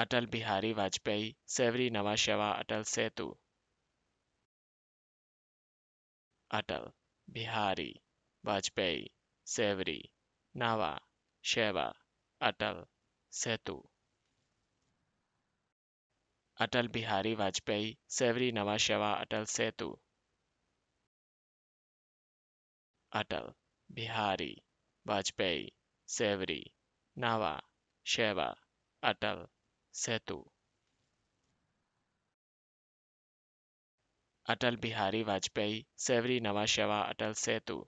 अटल बिहारी वाजपेयी सेवरी नवाशेवा अटल सेतु अटल बिहारी वाजपेयी सेवरी नवा शेवा अटल सेतु अटल बिहारी वाजपेयी सेवरी शेवा अटल सेतु अटल बिहारी वाजपेयी सेवरी नवा शेवा अटल सेतु अटल बिहारी वाजपेयी सेवरी नवाशेवा अटल सेतु